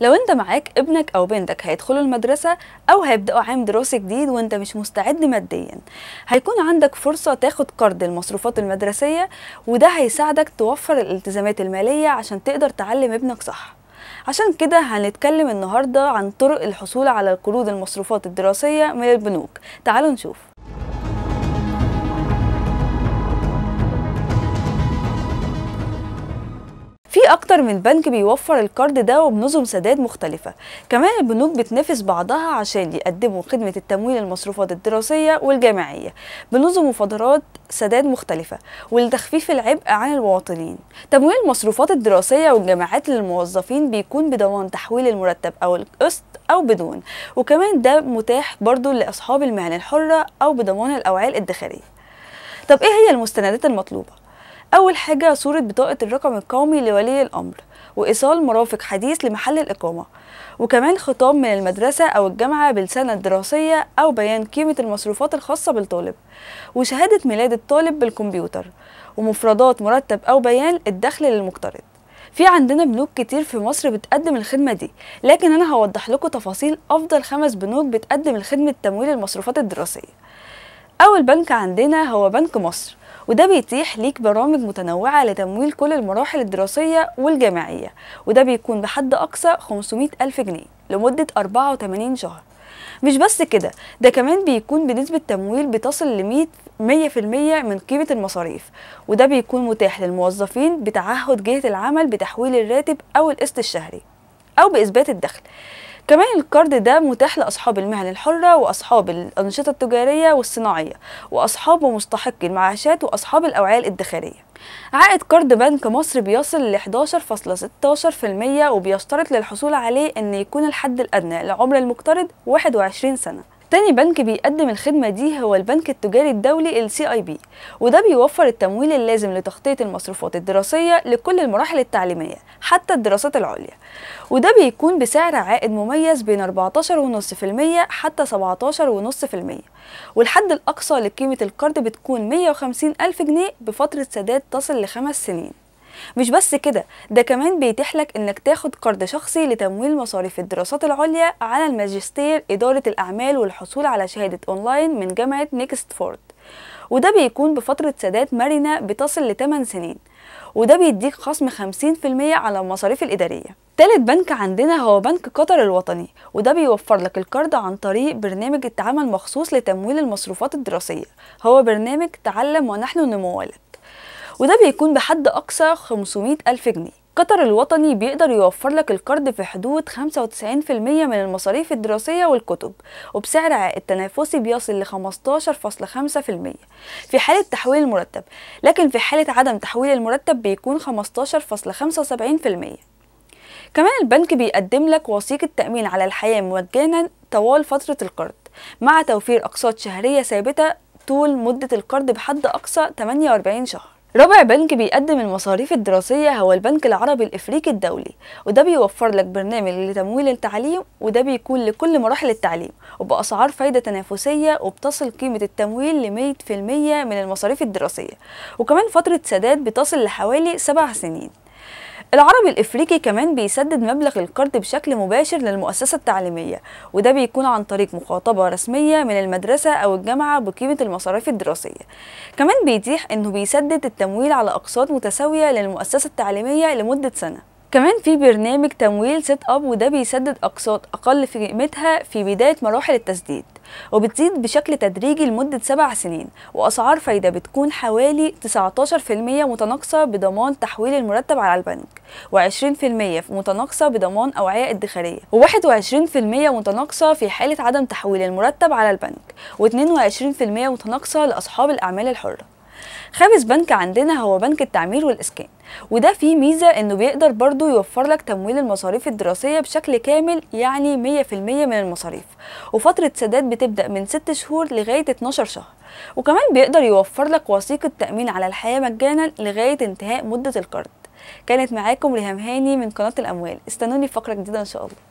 لو انت معاك ابنك او بنتك هيدخلوا المدرسة او هيبدأوا عام دراسي جديد وانت مش مستعد ماديا هيكون عندك فرصة تاخد قرض المصروفات المدرسية وده هيساعدك توفر الالتزامات المالية عشان تقدر تعلم ابنك صح عشان كده هنتكلم النهاردة عن طرق الحصول على قروض المصروفات الدراسية من البنوك تعالوا نشوف في اكتر من بنك بيوفر الكارد ده وبنظم سداد مختلفه كمان البنوك بتنافس بعضها عشان يقدموا خدمه التمويل المصروفات الدراسيه والجامعيه بنظم وفترات سداد مختلفه ولتخفيف العبء عن المواطنين تمويل المصروفات الدراسيه والجامعات للموظفين بيكون بضمان تحويل المرتب او القسط او بدون وكمان ده متاح برضو لاصحاب المهن الحره او بضمان الاوعيه الادخاريه طب ايه هي المستندات المطلوبه أول حاجة صورة بطاقة الرقم القومي لولي الأمر وإيصال مرافق حديث لمحل الإقامة وكمان خطاب من المدرسة أو الجامعة بالسنة الدراسية أو بيان قيمة المصروفات الخاصة بالطالب وشهادة ميلاد الطالب بالكمبيوتر ومفردات مرتب أو بيان الدخل للمقترض في عندنا بنوك كتير في مصر بتقدم الخدمة دي لكن أنا هوضح لكم تفاصيل أفضل خمس بنوك بتقدم الخدمة تمويل المصروفات الدراسية أول بنك عندنا هو بنك مصر وده بيتيح ليك برامج متنوعة لتمويل كل المراحل الدراسية والجامعية وده بيكون بحد أقصى 500 ألف جنيه لمدة 84 شهر مش بس كده ده كمان بيكون بنسبة تمويل بتصل ل 100% من قيمة المصاريف وده بيكون متاح للموظفين بتعهد جهة العمل بتحويل الراتب أو القسط الشهري أو بإثبات الدخل كمان الكارد ده متاح لأصحاب المهن الحرة وأصحاب الأنشطة التجارية والصناعية وأصحاب ومستحقي المعاشات وأصحاب الأوعية الادخارية عائد كارد بنك مصر بيصل ل 11.16% وبيشترط للحصول عليه أن يكون الحد الأدنى لعمر المقترض 21 سنة تاني بنك بيقدم الخدمة دي هو البنك التجاري الدولي ال CIB وده بيوفر التمويل اللازم لتغطية المصروفات الدراسية لكل المراحل التعليمية حتى الدراسات العليا وده بيكون بسعر عائد مميز بين 14.5% حتى 17.5% والحد الأقصى لقيمة القرض بتكون 150 ألف جنيه بفترة سداد تصل لخمس سنين مش بس كده ده كمان بيتيح لك انك تاخد قرض شخصي لتمويل مصاريف الدراسات العليا على الماجستير إدارة الأعمال والحصول على شهادة أونلاين من جامعة نيكست فورد وده بيكون بفترة سداد مرنة بتصل ل 8 سنين وده بيديك خصم 50% على المصاريف الإدارية تالت بنك عندنا هو بنك قطر الوطني وده بيوفر لك القرض عن طريق برنامج التعامل مخصوص لتمويل المصروفات الدراسية هو برنامج تعلم ونحن نمولك وده بيكون بحد أقصى 500 ألف جنيه قطر الوطني بيقدر يوفر لك القرض في حدود 95% من المصاريف الدراسية والكتب وبسعر عائد تنافسي بيصل ل 15.5% في حالة تحويل المرتب لكن في حالة عدم تحويل المرتب بيكون 15.75% كمان البنك بيقدم لك وثيقة تأمين على الحياة مجانا طوال فترة القرض مع توفير أقساط شهرية ثابتة طول مدة القرض بحد أقصى 48 شهر رابع بنك بيقدم المصاريف الدراسية هو البنك العربي الإفريقي الدولي وده بيوفر لك برنامج لتمويل التعليم وده بيكون لكل مراحل التعليم وبأسعار فايدة تنافسية وبتصل قيمة التمويل ل المية من المصاريف الدراسية وكمان فترة سداد بتصل لحوالي سبع سنين العربي الإفريقي كمان بيسدد مبلغ القرض بشكل مباشر للمؤسسة التعليمية وده بيكون عن طريق مخاطبة رسمية من المدرسة أو الجامعة بقيمة المصاريف الدراسية كمان بيتيح أنه بيسدد التمويل على أقساط متساوية للمؤسسة التعليمية لمدة سنة كمان في برنامج تمويل سيت اب وده بيسدد اقساط اقل في قيمتها في بدايه مراحل التسديد وبتزيد بشكل تدريجي لمدة سبع سنين وأسعار فايدة بتكون حوالي 19% متناقصة بضمان تحويل المرتب على البنك و20% متناقصة بضمان أوعية ادخارية و21% متناقصة في حالة عدم تحويل المرتب على البنك و22% متناقصة لأصحاب الأعمال الحرة خامس بنك عندنا هو بنك التعمير والإسكان وده فيه ميزة إنه بيقدر برضو يوفر لك تمويل المصاريف الدراسية بشكل كامل يعني 100% من المصاريف وفترة سداد بتبدأ من 6 شهور لغاية 12 شهر وكمان بيقدر يوفر لك وثيقة تأمين على الحياة مجانا لغاية انتهاء مدة القرض كانت معاكم ريهام هاني من قناة الأموال استنوني في فقرة جديدة إن شاء الله